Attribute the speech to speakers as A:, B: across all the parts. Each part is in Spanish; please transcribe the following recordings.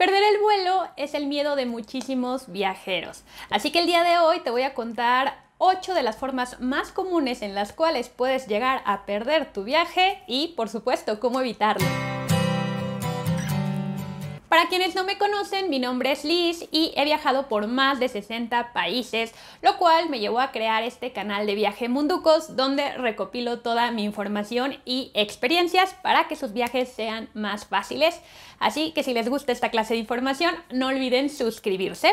A: Perder el vuelo es el miedo de muchísimos viajeros. Así que el día de hoy te voy a contar 8 de las formas más comunes en las cuales puedes llegar a perder tu viaje y, por supuesto, cómo evitarlo. Para quienes no me conocen, mi nombre es Liz y he viajado por más de 60 países, lo cual me llevó a crear este canal de Viaje Munducos donde recopilo toda mi información y experiencias para que sus viajes sean más fáciles. Así que si les gusta esta clase de información, no olviden suscribirse.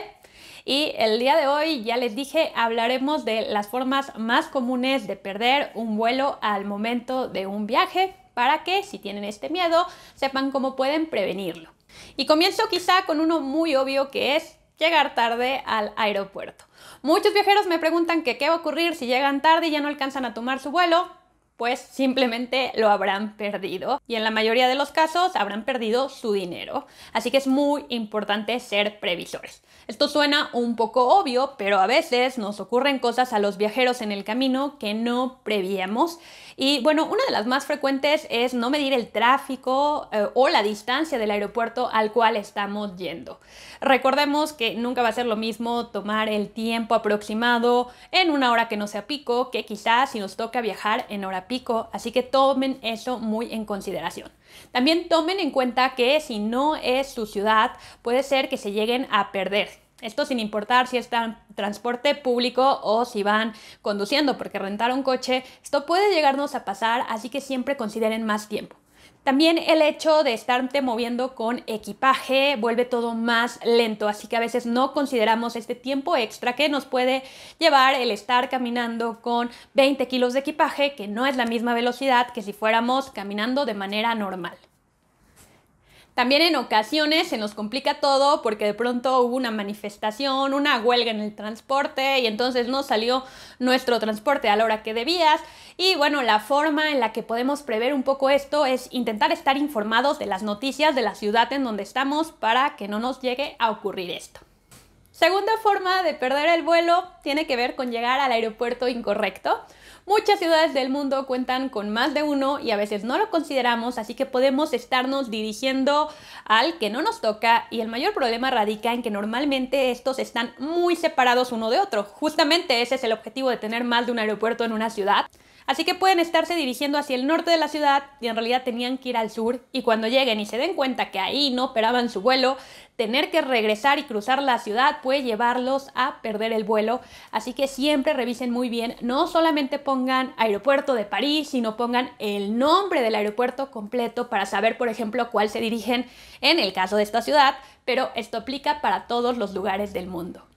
A: Y el día de hoy, ya les dije, hablaremos de las formas más comunes de perder un vuelo al momento de un viaje para que si tienen este miedo sepan cómo pueden prevenirlo. Y comienzo quizá con uno muy obvio que es llegar tarde al aeropuerto. Muchos viajeros me preguntan qué va a ocurrir si llegan tarde y ya no alcanzan a tomar su vuelo pues simplemente lo habrán perdido y en la mayoría de los casos habrán perdido su dinero. Así que es muy importante ser previsores. Esto suena un poco obvio, pero a veces nos ocurren cosas a los viajeros en el camino que no prevíamos. Y bueno, una de las más frecuentes es no medir el tráfico eh, o la distancia del aeropuerto al cual estamos yendo. Recordemos que nunca va a ser lo mismo tomar el tiempo aproximado en una hora que no sea pico que quizás si nos toca viajar en hora pico, así que tomen eso muy en consideración. También tomen en cuenta que si no es su ciudad, puede ser que se lleguen a perder. Esto sin importar si es transporte público o si van conduciendo, porque rentar un coche, esto puede llegarnos a pasar, así que siempre consideren más tiempo. También el hecho de estarte moviendo con equipaje vuelve todo más lento, así que a veces no consideramos este tiempo extra que nos puede llevar el estar caminando con 20 kilos de equipaje, que no es la misma velocidad que si fuéramos caminando de manera normal. También en ocasiones se nos complica todo porque de pronto hubo una manifestación, una huelga en el transporte y entonces no salió nuestro transporte a la hora que debías. Y bueno, la forma en la que podemos prever un poco esto es intentar estar informados de las noticias de la ciudad en donde estamos para que no nos llegue a ocurrir esto. Segunda forma de perder el vuelo tiene que ver con llegar al aeropuerto incorrecto. Muchas ciudades del mundo cuentan con más de uno y a veces no lo consideramos, así que podemos estarnos dirigiendo al que no nos toca y el mayor problema radica en que normalmente estos están muy separados uno de otro. Justamente ese es el objetivo de tener más de un aeropuerto en una ciudad. Así que pueden estarse dirigiendo hacia el norte de la ciudad y en realidad tenían que ir al sur y cuando lleguen y se den cuenta que ahí no operaban su vuelo, tener que regresar y cruzar la ciudad puede llevarlos a perder el vuelo. Así que siempre revisen muy bien, no solamente pongan aeropuerto de París, sino pongan el nombre del aeropuerto completo para saber, por ejemplo, cuál se dirigen en el caso de esta ciudad, pero esto aplica para todos los lugares del mundo.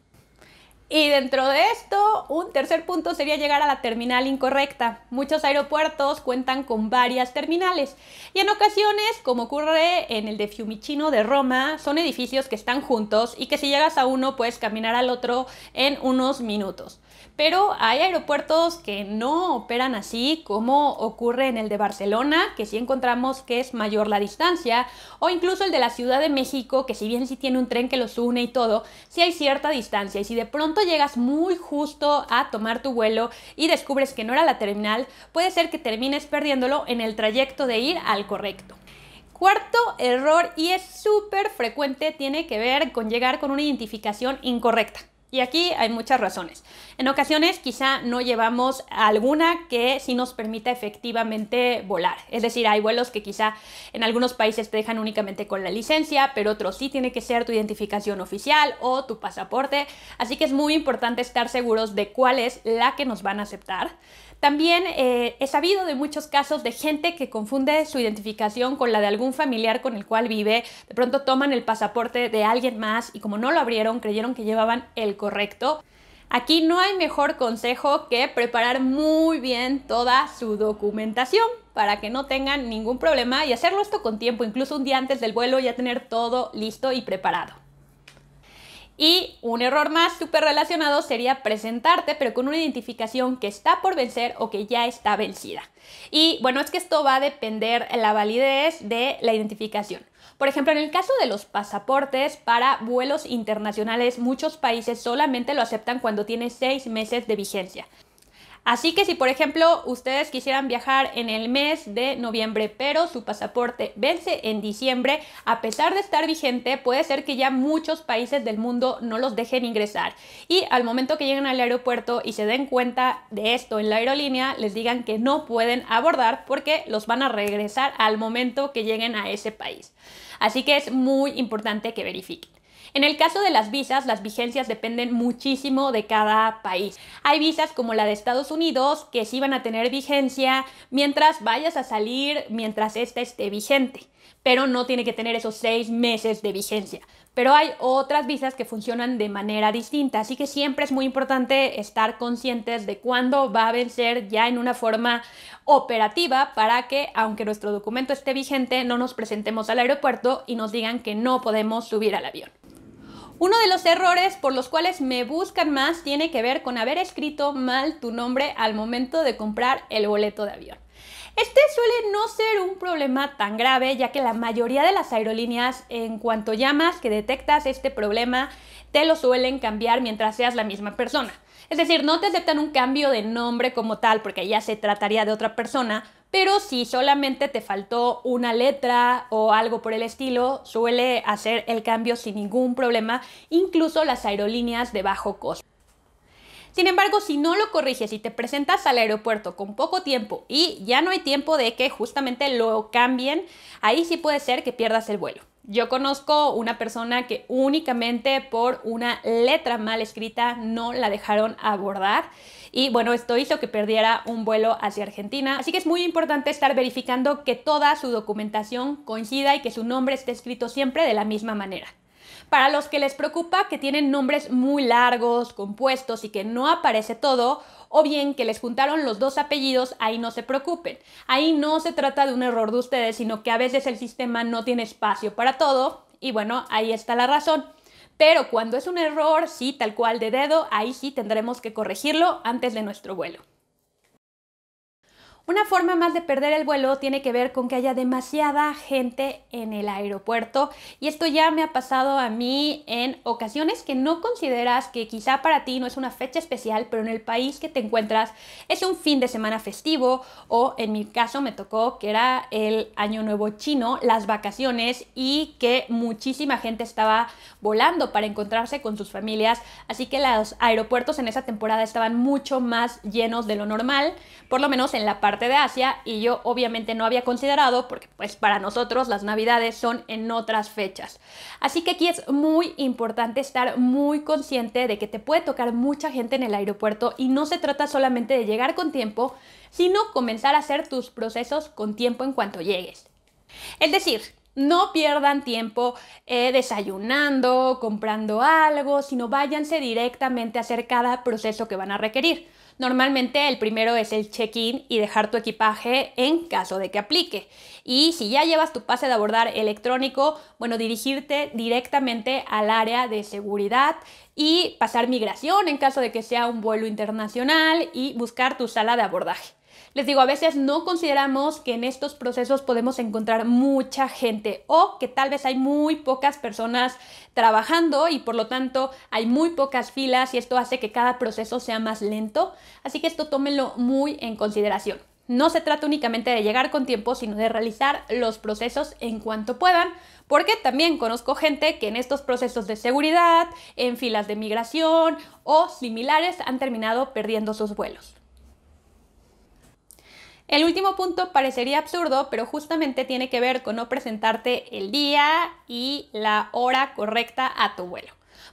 A: Y dentro de esto, un tercer punto sería llegar a la terminal incorrecta. Muchos aeropuertos cuentan con varias terminales y en ocasiones, como ocurre en el de Fiumicino de Roma, son edificios que están juntos y que si llegas a uno puedes caminar al otro en unos minutos. Pero hay aeropuertos que no operan así, como ocurre en el de Barcelona, que si encontramos que es mayor la distancia, o incluso el de la Ciudad de México, que si bien sí tiene un tren que los une y todo, sí hay cierta distancia. Y si de pronto llegas muy justo a tomar tu vuelo y descubres que no era la terminal, puede ser que termines perdiéndolo en el trayecto de ir al correcto. Cuarto error, y es súper frecuente, tiene que ver con llegar con una identificación incorrecta. Y aquí hay muchas razones. En ocasiones quizá no llevamos alguna que sí nos permita efectivamente volar. Es decir, hay vuelos que quizá en algunos países te dejan únicamente con la licencia, pero otros sí tiene que ser tu identificación oficial o tu pasaporte. Así que es muy importante estar seguros de cuál es la que nos van a aceptar. También eh, he sabido de muchos casos de gente que confunde su identificación con la de algún familiar con el cual vive. De pronto toman el pasaporte de alguien más y como no lo abrieron, creyeron que llevaban el correcto. Aquí no hay mejor consejo que preparar muy bien toda su documentación para que no tengan ningún problema y hacerlo esto con tiempo, incluso un día antes del vuelo ya tener todo listo y preparado. Y un error más súper relacionado sería presentarte, pero con una identificación que está por vencer o que ya está vencida. Y bueno, es que esto va a depender la validez de la identificación. Por ejemplo, en el caso de los pasaportes para vuelos internacionales, muchos países solamente lo aceptan cuando tiene seis meses de vigencia. Así que si por ejemplo ustedes quisieran viajar en el mes de noviembre, pero su pasaporte vence en diciembre, a pesar de estar vigente, puede ser que ya muchos países del mundo no los dejen ingresar. Y al momento que lleguen al aeropuerto y se den cuenta de esto en la aerolínea, les digan que no pueden abordar porque los van a regresar al momento que lleguen a ese país. Así que es muy importante que verifiquen. En el caso de las visas, las vigencias dependen muchísimo de cada país. Hay visas como la de Estados Unidos que sí van a tener vigencia mientras vayas a salir, mientras esta esté vigente, pero no tiene que tener esos seis meses de vigencia. Pero hay otras visas que funcionan de manera distinta, así que siempre es muy importante estar conscientes de cuándo va a vencer ya en una forma operativa para que, aunque nuestro documento esté vigente, no nos presentemos al aeropuerto y nos digan que no podemos subir al avión. Uno de los errores por los cuales me buscan más tiene que ver con haber escrito mal tu nombre al momento de comprar el boleto de avión. Este suele no ser un problema tan grave, ya que la mayoría de las aerolíneas, en cuanto llamas que detectas este problema, te lo suelen cambiar mientras seas la misma persona. Es decir, no te aceptan un cambio de nombre como tal, porque ya se trataría de otra persona, pero si solamente te faltó una letra o algo por el estilo, suele hacer el cambio sin ningún problema, incluso las aerolíneas de bajo costo. Sin embargo, si no lo corriges y te presentas al aeropuerto con poco tiempo y ya no hay tiempo de que justamente lo cambien, ahí sí puede ser que pierdas el vuelo. Yo conozco una persona que únicamente por una letra mal escrita no la dejaron abordar y bueno, esto hizo que perdiera un vuelo hacia Argentina. Así que es muy importante estar verificando que toda su documentación coincida y que su nombre esté escrito siempre de la misma manera. Para los que les preocupa que tienen nombres muy largos, compuestos y que no aparece todo, o bien que les juntaron los dos apellidos, ahí no se preocupen. Ahí no se trata de un error de ustedes, sino que a veces el sistema no tiene espacio para todo y bueno, ahí está la razón. Pero cuando es un error, sí, tal cual de dedo, ahí sí tendremos que corregirlo antes de nuestro vuelo. Una forma más de perder el vuelo tiene que ver con que haya demasiada gente en el aeropuerto y esto ya me ha pasado a mí en ocasiones que no consideras que quizá para ti no es una fecha especial, pero en el país que te encuentras es un fin de semana festivo o en mi caso me tocó que era el año nuevo chino, las vacaciones y que muchísima gente estaba volando para encontrarse con sus familias, así que los aeropuertos en esa temporada estaban mucho más llenos de lo normal, por lo menos en la parte de Asia y yo obviamente no había considerado porque pues para nosotros las navidades son en otras fechas. Así que aquí es muy importante estar muy consciente de que te puede tocar mucha gente en el aeropuerto y no se trata solamente de llegar con tiempo, sino comenzar a hacer tus procesos con tiempo en cuanto llegues. Es decir, no pierdan tiempo eh, desayunando, comprando algo, sino váyanse directamente a hacer cada proceso que van a requerir. Normalmente el primero es el check-in y dejar tu equipaje en caso de que aplique. Y si ya llevas tu pase de abordar electrónico, bueno, dirigirte directamente al área de seguridad y pasar migración en caso de que sea un vuelo internacional y buscar tu sala de abordaje. Les digo, a veces no consideramos que en estos procesos podemos encontrar mucha gente o que tal vez hay muy pocas personas trabajando y por lo tanto hay muy pocas filas y esto hace que cada proceso sea más lento. Así que esto tómenlo muy en consideración. No se trata únicamente de llegar con tiempo, sino de realizar los procesos en cuanto puedan, porque también conozco gente que en estos procesos de seguridad, en filas de migración o similares han terminado perdiendo sus vuelos. El último punto parecería absurdo, pero justamente tiene que ver con no presentarte el día y la hora correcta a tu vuelo.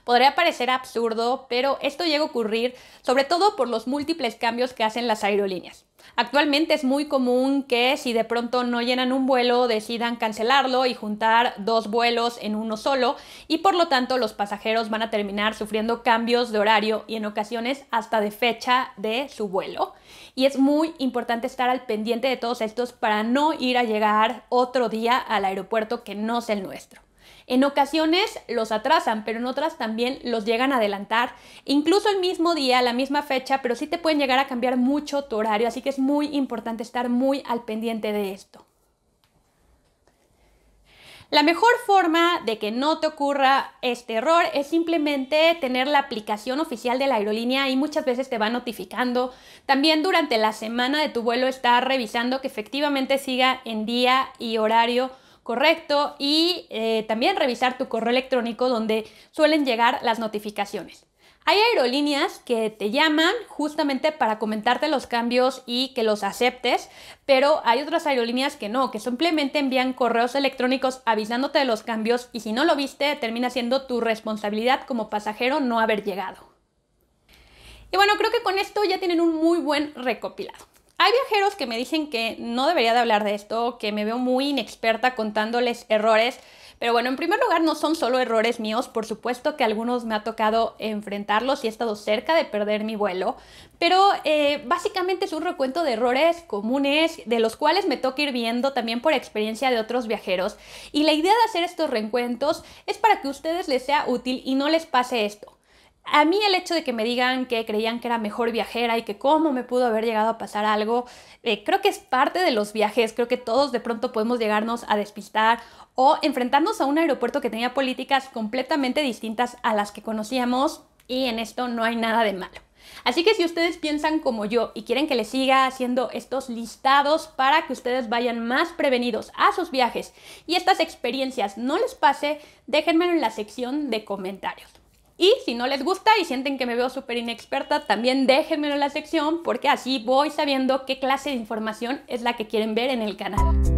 A: Podría parecer absurdo, pero esto llega a ocurrir sobre todo por los múltiples cambios que hacen las aerolíneas. Actualmente es muy común que si de pronto no llenan un vuelo decidan cancelarlo y juntar dos vuelos en uno solo y por lo tanto los pasajeros van a terminar sufriendo cambios de horario y en ocasiones hasta de fecha de su vuelo. Y es muy importante estar al pendiente de todos estos para no ir a llegar otro día al aeropuerto que no es el nuestro. En ocasiones los atrasan, pero en otras también los llegan a adelantar, incluso el mismo día, la misma fecha, pero sí te pueden llegar a cambiar mucho tu horario, así que es muy importante estar muy al pendiente de esto. La mejor forma de que no te ocurra este error es simplemente tener la aplicación oficial de la aerolínea y muchas veces te va notificando. También durante la semana de tu vuelo estar revisando que efectivamente siga en día y horario correcto y eh, también revisar tu correo electrónico donde suelen llegar las notificaciones. Hay aerolíneas que te llaman justamente para comentarte los cambios y que los aceptes, pero hay otras aerolíneas que no, que simplemente envían correos electrónicos avisándote de los cambios y si no lo viste termina siendo tu responsabilidad como pasajero no haber llegado. Y bueno, creo que con esto ya tienen un muy buen recopilado. Hay viajeros que me dicen que no debería de hablar de esto, que me veo muy inexperta contándoles errores, pero bueno, en primer lugar no son solo errores míos, por supuesto que algunos me ha tocado enfrentarlos y he estado cerca de perder mi vuelo, pero eh, básicamente es un recuento de errores comunes de los cuales me toca ir viendo también por experiencia de otros viajeros y la idea de hacer estos recuentos es para que a ustedes les sea útil y no les pase esto a mí el hecho de que me digan que creían que era mejor viajera y que cómo me pudo haber llegado a pasar algo, eh, creo que es parte de los viajes, creo que todos de pronto podemos llegarnos a despistar o enfrentarnos a un aeropuerto que tenía políticas completamente distintas a las que conocíamos y en esto no hay nada de malo. Así que si ustedes piensan como yo y quieren que les siga haciendo estos listados para que ustedes vayan más prevenidos a sus viajes y estas experiencias no les pase, déjenmelo en la sección de comentarios. Y si no les gusta y sienten que me veo súper inexperta, también déjenmelo en la sección porque así voy sabiendo qué clase de información es la que quieren ver en el canal.